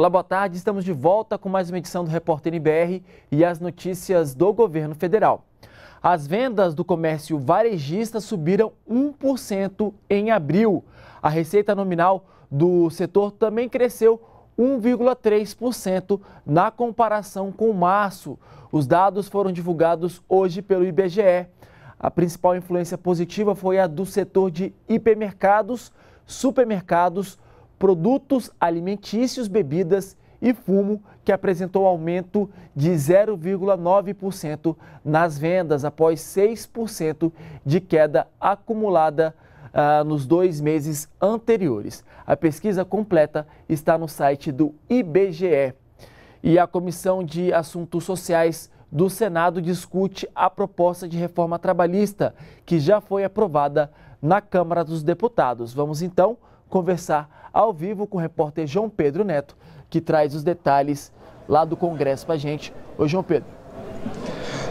Olá, boa tarde. Estamos de volta com mais uma edição do Repórter NBR e as notícias do governo federal. As vendas do comércio varejista subiram 1% em abril. A receita nominal do setor também cresceu 1,3% na comparação com março. Os dados foram divulgados hoje pelo IBGE. A principal influência positiva foi a do setor de hipermercados, supermercados, produtos alimentícios, bebidas e fumo, que apresentou aumento de 0,9% nas vendas, após 6% de queda acumulada ah, nos dois meses anteriores. A pesquisa completa está no site do IBGE. E a Comissão de Assuntos Sociais do Senado discute a proposta de reforma trabalhista, que já foi aprovada na Câmara dos Deputados. Vamos então conversar ao vivo com o repórter João Pedro Neto, que traz os detalhes lá do Congresso para a gente. Ô, João Pedro.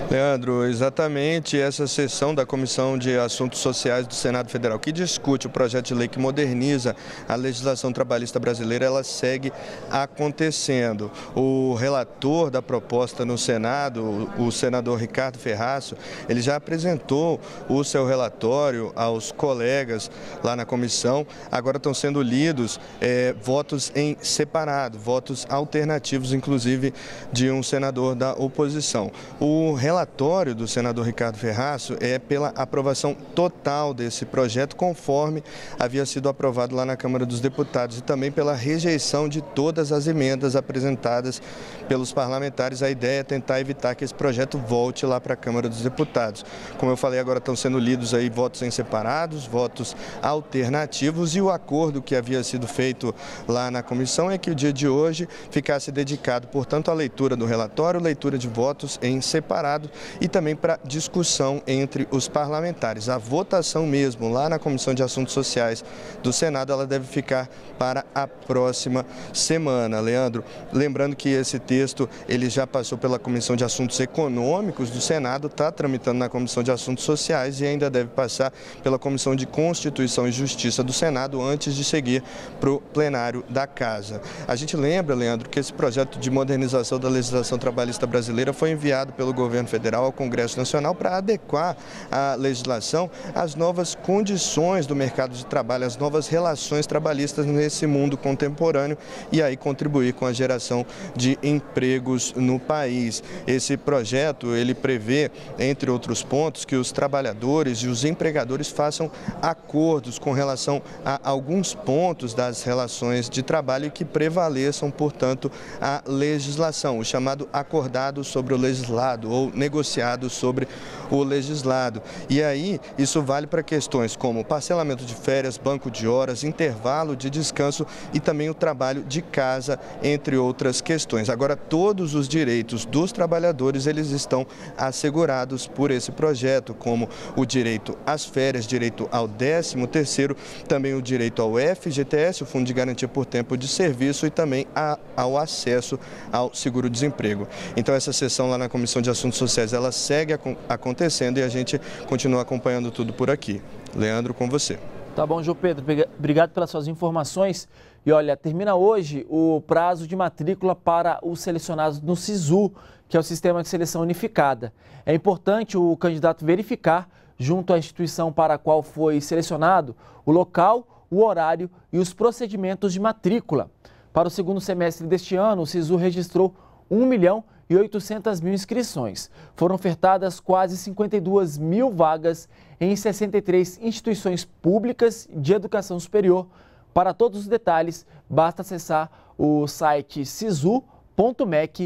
Leandro, exatamente essa sessão da Comissão de Assuntos Sociais do Senado Federal, que discute o projeto de lei que moderniza a legislação trabalhista brasileira, ela segue acontecendo. O relator da proposta no Senado, o senador Ricardo Ferraço, ele já apresentou o seu relatório aos colegas lá na comissão. Agora estão sendo lidos é, votos em separado, votos alternativos, inclusive de um senador da oposição. O relator relatório do senador Ricardo Ferraço é pela aprovação total desse projeto, conforme havia sido aprovado lá na Câmara dos Deputados, e também pela rejeição de todas as emendas apresentadas pelos parlamentares. A ideia é tentar evitar que esse projeto volte lá para a Câmara dos Deputados. Como eu falei, agora estão sendo lidos aí votos em separados, votos alternativos, e o acordo que havia sido feito lá na comissão é que o dia de hoje ficasse dedicado, portanto, à leitura do relatório, leitura de votos em separado Senado e também para discussão entre os parlamentares. A votação mesmo lá na Comissão de Assuntos Sociais do Senado, ela deve ficar para a próxima semana. Leandro, lembrando que esse texto ele já passou pela Comissão de Assuntos Econômicos do Senado, está tramitando na Comissão de Assuntos Sociais e ainda deve passar pela Comissão de Constituição e Justiça do Senado antes de seguir para o plenário da Casa. A gente lembra, Leandro, que esse projeto de modernização da legislação trabalhista brasileira foi enviado pelo governo federal Federal ao Congresso Nacional para adequar a legislação às novas condições do mercado de trabalho, às novas relações trabalhistas nesse mundo contemporâneo e aí contribuir com a geração de empregos no país. Esse projeto ele prevê, entre outros pontos, que os trabalhadores e os empregadores façam acordos com relação a alguns pontos das relações de trabalho e que prevaleçam, portanto, a legislação, o chamado acordado sobre o legislado ou negociado sobre o legislado. E aí, isso vale para questões como parcelamento de férias, banco de horas, intervalo de descanso e também o trabalho de casa, entre outras questões. Agora, todos os direitos dos trabalhadores, eles estão assegurados por esse projeto, como o direito às férias, direito ao 13º, também o direito ao FGTS, o Fundo de Garantia por Tempo de Serviço e também a, ao acesso ao seguro-desemprego. Então, essa sessão lá na Comissão de Assuntos Sociais, ela segue acontecendo acontecendo e a gente continua acompanhando tudo por aqui. Leandro, com você. Tá bom, João Pedro, obrigado pelas suas informações. E olha, termina hoje o prazo de matrícula para os selecionados no SISU, que é o Sistema de Seleção Unificada. É importante o candidato verificar, junto à instituição para a qual foi selecionado, o local, o horário e os procedimentos de matrícula. Para o segundo semestre deste ano, o SISU registrou 1 milhão e 800 mil inscrições. Foram ofertadas quase 52 mil vagas em 63 instituições públicas de educação superior. Para todos os detalhes, basta acessar o site sisu.mec.gov.br.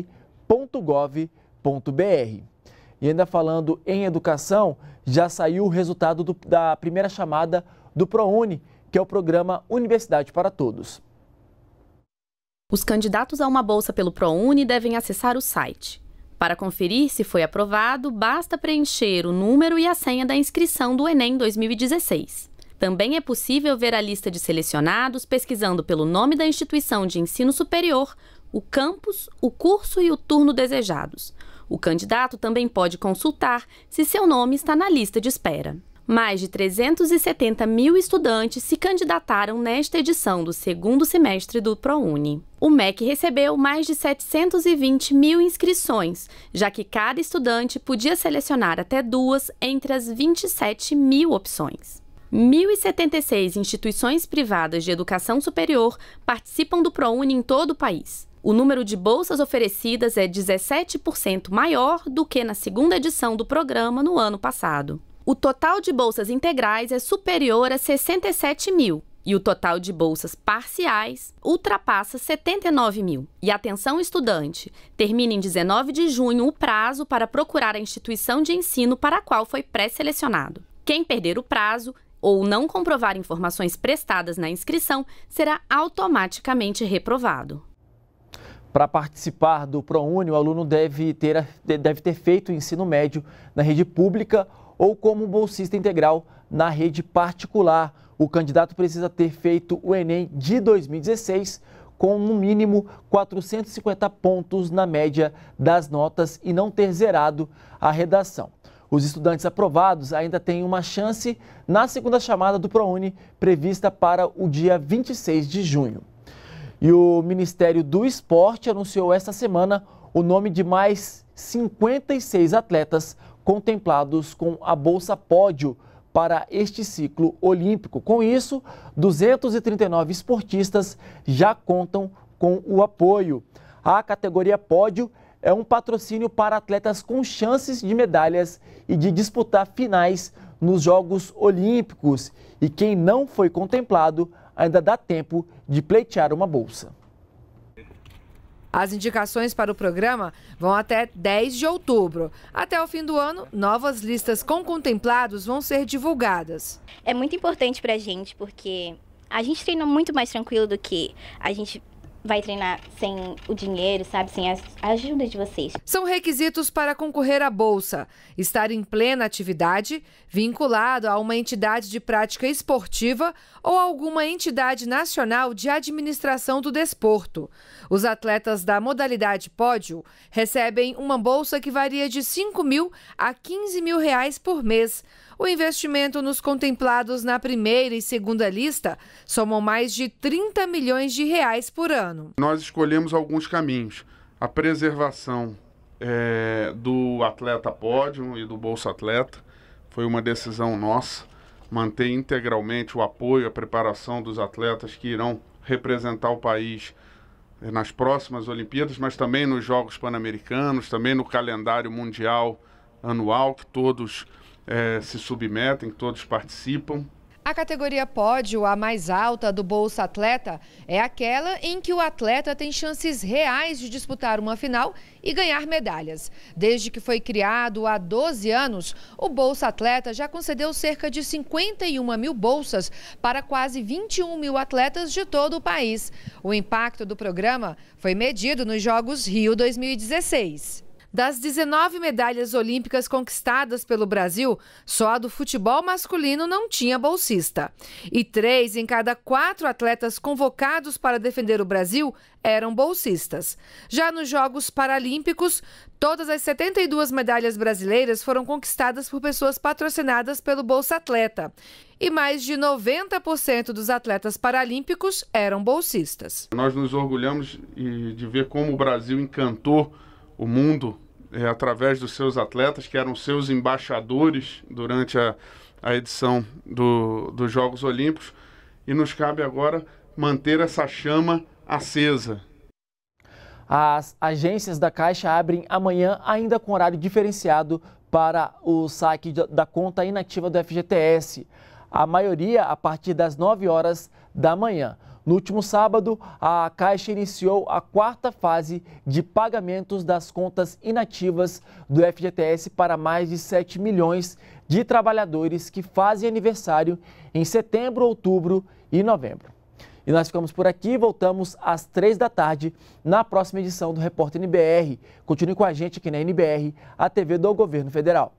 E ainda falando em educação, já saiu o resultado do, da primeira chamada do ProUni, que é o programa Universidade para Todos. Os candidatos a uma bolsa pelo ProUni devem acessar o site. Para conferir se foi aprovado, basta preencher o número e a senha da inscrição do Enem 2016. Também é possível ver a lista de selecionados pesquisando pelo nome da instituição de ensino superior, o campus, o curso e o turno desejados. O candidato também pode consultar se seu nome está na lista de espera. Mais de 370 mil estudantes se candidataram nesta edição do segundo semestre do ProUni. O MEC recebeu mais de 720 mil inscrições, já que cada estudante podia selecionar até duas entre as 27 mil opções. 1.076 instituições privadas de educação superior participam do ProUni em todo o país. O número de bolsas oferecidas é 17% maior do que na segunda edição do programa no ano passado o total de bolsas integrais é superior a 67 mil e o total de bolsas parciais ultrapassa 79 mil. E atenção, estudante! Termina em 19 de junho o prazo para procurar a instituição de ensino para a qual foi pré-selecionado. Quem perder o prazo ou não comprovar informações prestadas na inscrição será automaticamente reprovado. Para participar do ProUni, o aluno deve ter, deve ter feito o ensino médio na rede pública ou como bolsista integral na rede particular. O candidato precisa ter feito o Enem de 2016 com no mínimo 450 pontos na média das notas e não ter zerado a redação. Os estudantes aprovados ainda têm uma chance na segunda chamada do ProUni, prevista para o dia 26 de junho. E o Ministério do Esporte anunciou esta semana o nome de mais 56 atletas contemplados com a Bolsa Pódio para este ciclo olímpico. Com isso, 239 esportistas já contam com o apoio. A categoria Pódio é um patrocínio para atletas com chances de medalhas e de disputar finais nos Jogos Olímpicos. E quem não foi contemplado ainda dá tempo de pleitear uma bolsa. As indicações para o programa vão até 10 de outubro. Até o fim do ano, novas listas com contemplados vão ser divulgadas. É muito importante para a gente, porque a gente treina muito mais tranquilo do que a gente vai treinar sem o dinheiro, sabe? Sem as ajuda de vocês. São requisitos para concorrer à bolsa: estar em plena atividade, vinculado a uma entidade de prática esportiva ou alguma entidade nacional de administração do desporto. Os atletas da modalidade pódio recebem uma bolsa que varia de 5 mil a 15 mil reais por mês. O investimento nos contemplados na primeira e segunda lista somam mais de 30 milhões de reais por ano. Nós escolhemos alguns caminhos a preservação é, do atleta pódio e do Bolsa Atleta. Foi uma decisão nossa manter integralmente o apoio, a preparação dos atletas que irão representar o país é, nas próximas Olimpíadas, mas também nos Jogos Pan-Americanos, também no calendário mundial anual que todos é, se submetem, que todos participam. A categoria pódio, a mais alta do Bolsa Atleta, é aquela em que o atleta tem chances reais de disputar uma final e ganhar medalhas. Desde que foi criado há 12 anos, o Bolsa Atleta já concedeu cerca de 51 mil bolsas para quase 21 mil atletas de todo o país. O impacto do programa foi medido nos Jogos Rio 2016. Das 19 medalhas olímpicas conquistadas pelo Brasil, só a do futebol masculino não tinha bolsista. E três em cada quatro atletas convocados para defender o Brasil eram bolsistas. Já nos Jogos Paralímpicos, todas as 72 medalhas brasileiras foram conquistadas por pessoas patrocinadas pelo Bolsa Atleta. E mais de 90% dos atletas paralímpicos eram bolsistas. Nós nos orgulhamos de ver como o Brasil encantou o mundo é, através dos seus atletas, que eram seus embaixadores durante a, a edição do, dos Jogos Olímpicos. E nos cabe agora manter essa chama acesa. As agências da Caixa abrem amanhã, ainda com horário diferenciado, para o saque da conta inativa do FGTS. A maioria a partir das 9 horas da manhã. No último sábado, a Caixa iniciou a quarta fase de pagamentos das contas inativas do FGTS para mais de 7 milhões de trabalhadores que fazem aniversário em setembro, outubro e novembro. E nós ficamos por aqui, voltamos às três da tarde na próxima edição do Repórter NBR. Continue com a gente aqui na NBR, a TV do Governo Federal.